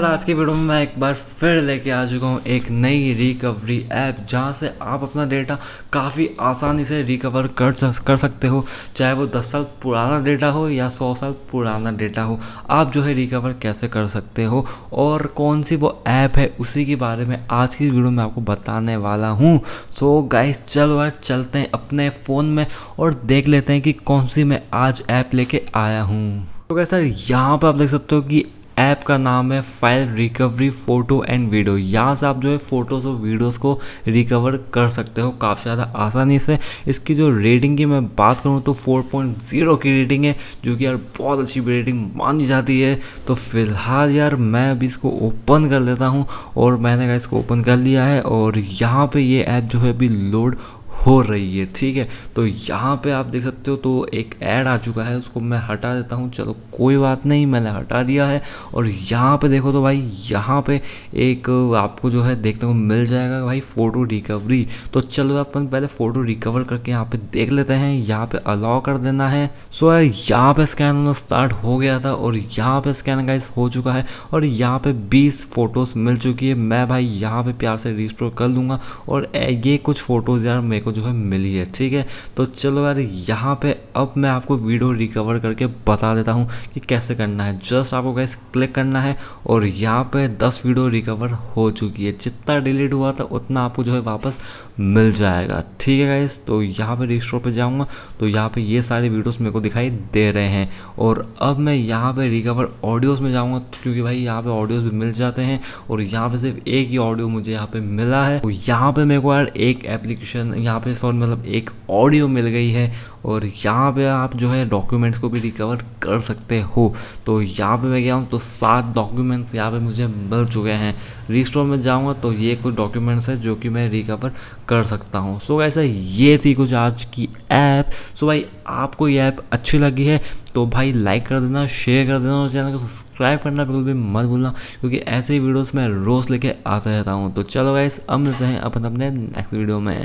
और आज की वीडियो में मैं एक बार फिर लेके आ चुका हूँ एक नई रिकवरी ऐप जहाँ से आप अपना डेटा काफ़ी आसानी से रिकवर कर कर सकते हो चाहे वो 10 साल पुराना डेटा हो या 100 साल पुराना डेटा हो आप जो है रिकवर कैसे कर सकते हो और कौन सी वो ऐप है उसी के बारे में आज की वीडियो में आपको बताने वाला हूँ सो गाइस चलो यार चलते हैं अपने फ़ोन में और देख लेते हैं कि कौन सी मैं आज ऐप लेके आया हूँ तो क्या सर यहाँ पर आप देख सकते हो कि ऐप का नाम है file recovery photo and video यहाँ से आप जो है फ़ोटोज़ और वीडियोज़ को रिकवर कर सकते हो काफ़ी ज़्यादा आसानी से इसकी जो रेटिंग की मैं बात करूँ तो 4.0 की रेटिंग है जो कि यार बहुत अच्छी रेटिंग मानी जाती है तो फिलहाल यार मैं अभी इसको ओपन कर लेता हूँ और मैंने कहा इसको ओपन कर लिया है और यहाँ पर ये ऐप जो है अभी लोड हो रही है ठीक है तो यहाँ पे आप देख सकते हो तो एक ऐड आ चुका है उसको मैं हटा देता हूँ चलो कोई बात नहीं मैंने हटा दिया है और यहाँ पे देखो तो भाई यहाँ पे एक आपको जो है देखने को मिल जाएगा भाई फ़ोटो रिकवरी तो चलो अपन पहले फ़ोटो रिकवर करके यहाँ पे देख लेते हैं यहाँ पे अलाउ कर देना है सो यार यहाँ पे स्कैन होना स्टार्ट हो गया था और यहाँ पर स्कैन गाइस हो चुका है और यहाँ पर बीस फ़ोटोज़ मिल चुकी है मैं भाई यहाँ पर प्यार से रिस्टोर कर लूँगा और ये कुछ फ़ोटोज़ यार मेरे को जो है मिली है ठीक है तो चलो यार यहाँ पे अब मैं आपको वीडियो रिकवर करके बता देता हूँ कि कैसे करना है जस्ट आपको गैस क्लिक करना है और यहाँ पे दस वीडियो रिकवर हो चुकी है जितना डिलीट हुआ था उतना आपको जो है वापस मिल जाएगा ठीक है गैस तो यहाँ पर रिस्टोर पर जाऊँगा तो यहाँ पर ये सारे वीडियोज़ मेरे को दिखाई दे रहे हैं और अब मैं यहाँ पर रिकवर ऑडियोज़ में जाऊँगा क्योंकि भाई यहाँ पर ऑडियोज़ भी मिल जाते हैं और यहाँ पर सिर्फ एक ही ऑडियो मुझे यहाँ पर मिला है तो यहाँ पर मेरे को यार एक एप्लीकेशन यहाँ एपिसोड मतलब एक ऑडियो मिल गई है और यहाँ पे आप जो है डॉक्यूमेंट्स को भी रिकवर कर सकते हो तो यहाँ पे मैं गया हूँ तो सात डॉक्यूमेंट्स यहाँ पे मुझे मिल चुके हैं रिस्टोर में जाऊँगा तो ये कुछ डॉक्यूमेंट्स है जो कि मैं रिकवर कर सकता हूँ सो ऐसा ये थी कुछ आज की ऐप सो भाई आपको ये ऐप अच्छी लगी है तो भाई लाइक कर देना शेयर कर देना और चैनल को सब्सक्राइब करना बिल्कुल भी मत भूलना क्योंकि ऐसे ही वीडियोस मैं रोज़ लेके आता रहता हूँ तो चलो गाइस अब मिलते हैं अपन अपने नेक्स्ट वीडियो में